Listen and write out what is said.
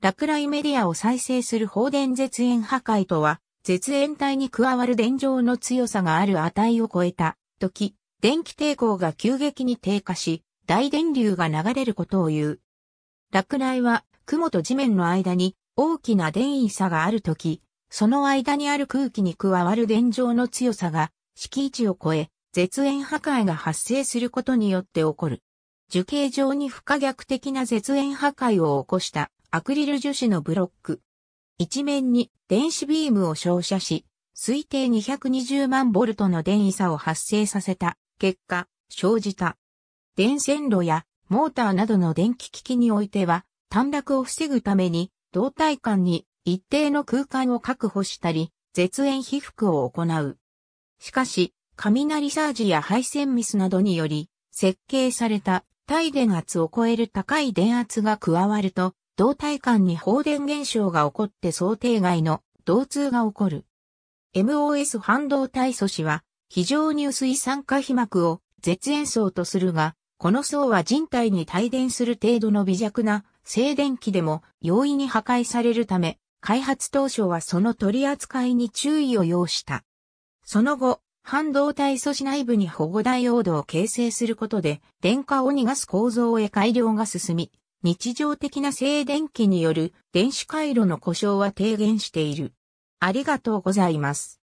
落雷メディアを再生する放電絶縁破壊とは、絶縁体に加わる電状の強さがある値を超えた時、電気抵抗が急激に低下し、大電流が流れることを言う。落雷は雲と地面の間に大きな電位差がある時、その間にある空気に加わる電状の強さが敷地を超え、絶縁破壊が発生することによって起こる。樹形上に不可逆的な絶縁破壊を起こしたアクリル樹脂のブロック。一面に電子ビームを照射し、推定220万ボルトの電位差を発生させた結果、生じた。電線路やモーターなどの電気機器においては、短絡を防ぐために、胴体間に一定の空間を確保したり、絶縁被覆を行う。しかし、雷サージや配線ミスなどにより、設計された耐電圧を超える高い電圧が加わると、胴体間に放電現象が起こって想定外の導通が起こる。MOS 半導体素子は非常に薄い酸化皮膜を絶縁層とするが、この層は人体に帯電する程度の微弱な静電気でも容易に破壊されるため、開発当初はその取り扱いに注意を要した。その後、半導体素子内部に保護ダイオードを形成することで、電荷を逃がす構造へ改良が進み、日常的な静電気による電子回路の故障は低減している。ありがとうございます。